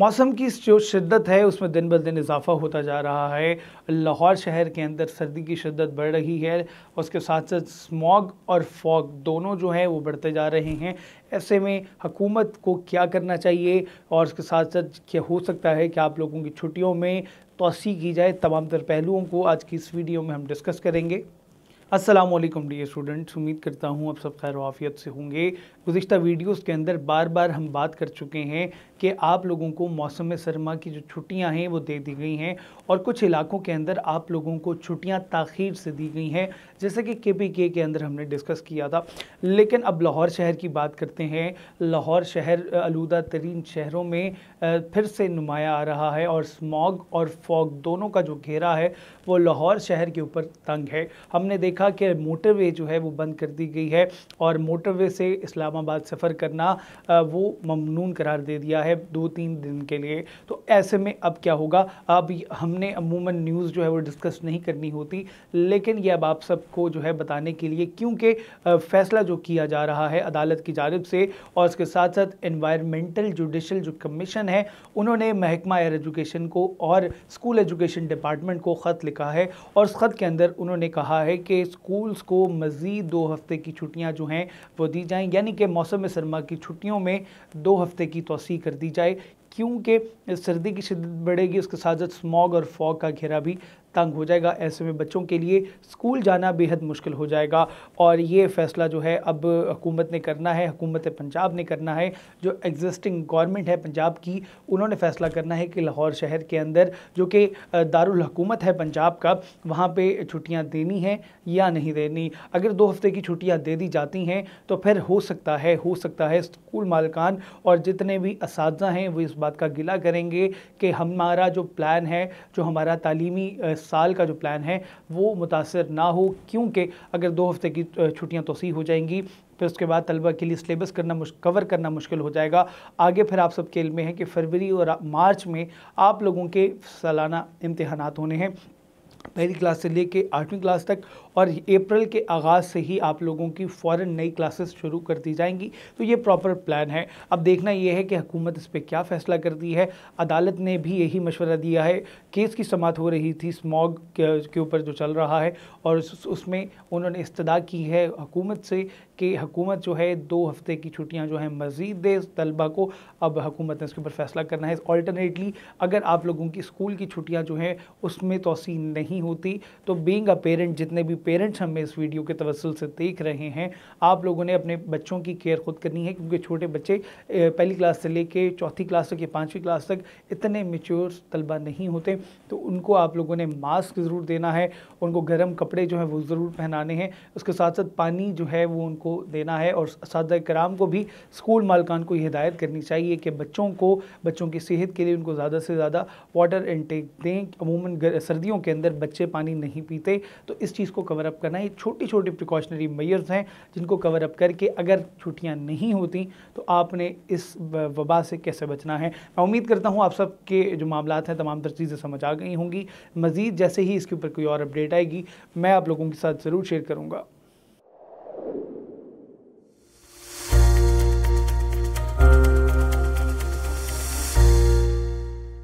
मौसम की जो शिद्दत है उसमें दिन ब दिन इजाफा होता जा रहा है लाहौर शहर के अंदर सर्दी की शिद्दत बढ़ रही है उसके साथ साथ स्मॉग और फॉग दोनों जो हैं वो बढ़ते जा रहे हैं ऐसे में हुकूमत को क्या करना चाहिए और उसके साथ साथ क्या हो सकता है कि आप लोगों की छुट्टियों में तोसी की जाए तमाम तर पहलुओं को आज की इस वीडियो में हम डिस्कस करेंगे असलम डी स्टूडेंट्स उम्मीद करता हूँ आप सब खैर वाफियत से होंगे गुज्तर वीडियोस के अंदर बार बार हम बात कर चुके हैं कि आप लोगों को मौसम सरमा की जो छुट्टियां हैं वो दे दी गई हैं और कुछ इलाकों के अंदर आप लोगों को छुट्टियां ताखीर से दी गई हैं जैसे कि के पी के अंदर हमने डिस्कस किया था लेकिन अब लाहौर शहर की बात करते हैं लाहौर शहर आलूदा तरीन शहरों में फिर से नुमाया आ रहा है और स्मॉग और फॉग दोनों का जो घेरा है वो लाहौर शहर के ऊपर तंग है हमने देखा कि मोटरवे जो है वो बंद कर दी गई है और मोटरवे से इस्लामाबाद सफ़र करना वो ममनून करार दे दिया है है दो तीन दिन के लिए तो ऐसे में अब क्या होगा अब हमने अमूमन न्यूज़ जो है वो डिस्कस नहीं करनी होती लेकिन ये अब आप सबको जो है बताने के लिए क्योंकि फैसला जो किया जा रहा है अदालत की जानब से और उसके साथ साथ इन्वायरमेंटल जुडिशल जो कमीशन है उन्होंने महकमा एयर एजुकेशन को और स्कूल एजुकेशन डिपार्टमेंट को ख़त लिखा है और उस ख़त के अंदर उन्होंने कहा है कि स्कूल्स को मज़ीद दो हफ्ते की छुट्टियाँ जो हैं वो दी जाएँ यानी कि मौसम सरमा की छुट्टियों में दो हफ्ते की तोसी कर कर दी जाए क्योंकि सर्दी की शिद्दत बढ़ेगी उसके साथ साथ स्मॉग और फॉग का घेरा भी तंग हो जाएगा ऐसे में बच्चों के लिए स्कूल जाना बेहद मुश्किल हो जाएगा और ये फैसला जो है अब हुकूमत ने करना है हुकूमत पंजाब ने करना है जो एग्जिस्टिंग गवर्नमेंट है पंजाब की उन्होंने फैसला करना है कि लाहौर शहर के अंदर जो कि दारकूमत है पंजाब का वहाँ पर छुट्टियाँ देनी हैं या नहीं देनी अगर दो हफ्ते की छुट्टियाँ दे दी जाती हैं तो फिर हो सकता है हो सकता है स्कूल मालकान और जितने भी इस हैं वो इस बात का गिला करेंगे कि हमारा जो प्लान है जो हमारा तालीमी साल का जो प्लान है वो मुतासर ना हो क्योंकि अगर दो हफ्ते की छुट्टियाँ तोसी हो जाएंगी फिर उसके बाद तलबा के लिए सिलेबस करना कवर करना मुश्किल हो जाएगा आगे फिर आप सबके इल्म है कि फरवरी और मार्च में आप लोगों के सालाना इम्तहानात होने हैं पहली क्लास से लेके आठवीं क्लास तक और अप्रैल के आगाज़ से ही आप लोगों की फ़ौरन नई क्लासेस शुरू कर दी जाएंगी तो ये प्रॉपर प्लान है अब देखना यह है कि हुकूमत इस पर क्या फ़ैसला करती है अदालत ने भी यही मशवरा दिया है केस की समात हो रही थी स्मॉग के ऊपर जो चल रहा है और उसमें उन्होंने इस्तदा की है हकूमत से कि हकूमत जो है दो हफ्ते की छुट्टियाँ जो हैं मज़ीद दे तलबा को अब हुकूमत ने इसके ऊपर फ़ैसला करना है ऑल्टरनेटली अगर आप लोगों की स्कूल की छुट्टियाँ जो हैं उसमें तोसी नहीं नहीं होती तो बींग अ पेरेंट जितने भी पेरेंट्स हमें इस वीडियो के तवसल से देख रहे हैं आप लोगों ने अपने बच्चों की केयर खुद करनी है क्योंकि छोटे बच्चे पहली क्लास से लेके चौथी क्लास तक या पाँचवीं क्लास तक इतने मेच्योर तलबा नहीं होते तो उनको आप लोगों ने मास्क ज़रूर देना है उनको गर्म कपड़े जो है वो ज़रूर पहनाने हैं उसके साथ साथ पानी जो है वो उनको देना है और कराम को भी स्कूल मालकान को हिदायत करनी चाहिए कि बच्चों को बच्चों की सेहत के लिए उनको ज़्यादा से ज़्यादा वाटर इनटेक दें अमूमन सर्दियों के अंदर बच्चे पानी नहीं पीते तो इस चीज़ को कवर अप करना ये छोटी छोटी प्रिकॉशनरी मेयर्स हैं जिनको कवर अप करके अगर छुट्टियाँ नहीं होती तो आपने इस वबा से कैसे बचना है मैं उम्मीद करता हूँ आप सब के जो मामला हैं तमाम तर चीज़ें समझ आ गई होंगी मज़ीद जैसे ही इसके ऊपर कोई और अपडेट आएगी मैं आप लोगों के साथ ज़रूर शेयर करूँगा